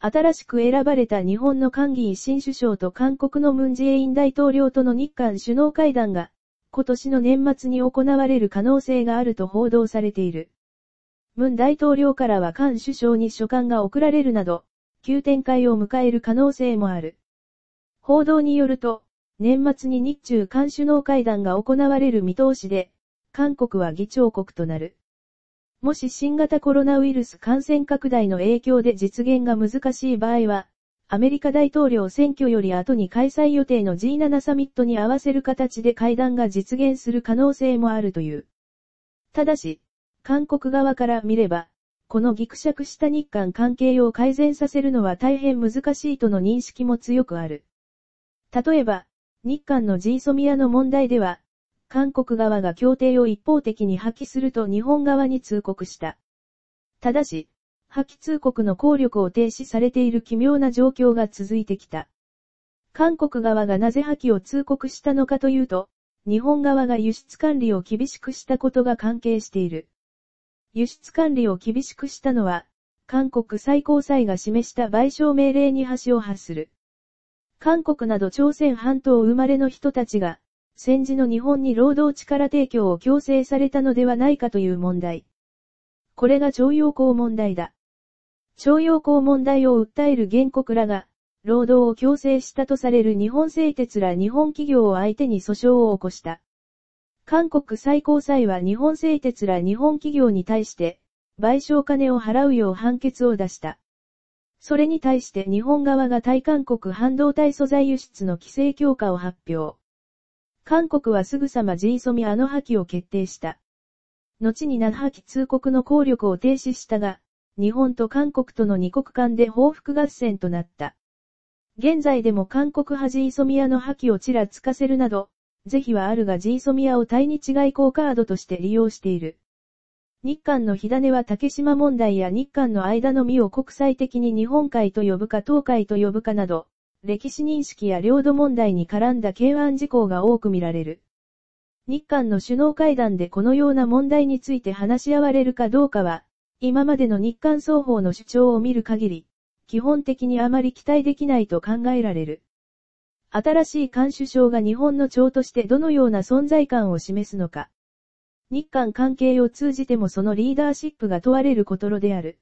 新しく選ばれた日本の韓議新首相と韓国のムンジェイン大統領との日韓首脳会談が、今年の年末に行われる可能性があると報道されている。ムン大統領からは韓首相に書簡が送られるなど、急展開を迎える可能性もある。報道によると、年末に日中韓首脳会談が行われる見通しで、韓国は議長国となる。もし新型コロナウイルス感染拡大の影響で実現が難しい場合は、アメリカ大統領選挙より後に開催予定の G7 サミットに合わせる形で会談が実現する可能性もあるという。ただし、韓国側から見れば、このギクシャクした日韓関係を改善させるのは大変難しいとの認識も強くある。例えば、日韓のジーソミアの問題では、韓国側が協定を一方的に破棄すると日本側に通告した。ただし、破棄通告の効力を停止されている奇妙な状況が続いてきた。韓国側がなぜ破棄を通告したのかというと、日本側が輸出管理を厳しくしたことが関係している。輸出管理を厳しくしたのは、韓国最高裁が示した賠償命令に橋を発する。韓国など朝鮮半島生まれの人たちが、戦時の日本に労働力提供を強制されたのではないかという問題。これが徴用工問題だ。徴用工問題を訴える原告らが、労働を強制したとされる日本製鉄ら日本企業を相手に訴訟を起こした。韓国最高裁は日本製鉄ら日本企業に対して、賠償金を払うよう判決を出した。それに対して日本側が対韓国半導体素材輸出の規制強化を発表。韓国はすぐさまジーソミアの破棄を決定した。後に7破棄通告の効力を停止したが、日本と韓国との二国間で報復合戦となった。現在でも韓国派ジーソミアの破棄をちらつかせるなど、是非はあるがジーソミアを対日外交カードとして利用している。日韓の火種は竹島問題や日韓の間の実を国際的に日本海と呼ぶか東海と呼ぶかなど、歴史認識や領土問題に絡んだ懸案事項が多く見られる。日韓の首脳会談でこのような問題について話し合われるかどうかは、今までの日韓双方の主張を見る限り、基本的にあまり期待できないと考えられる。新しい韓首相が日本の長としてどのような存在感を示すのか。日韓関係を通じてもそのリーダーシップが問われることである。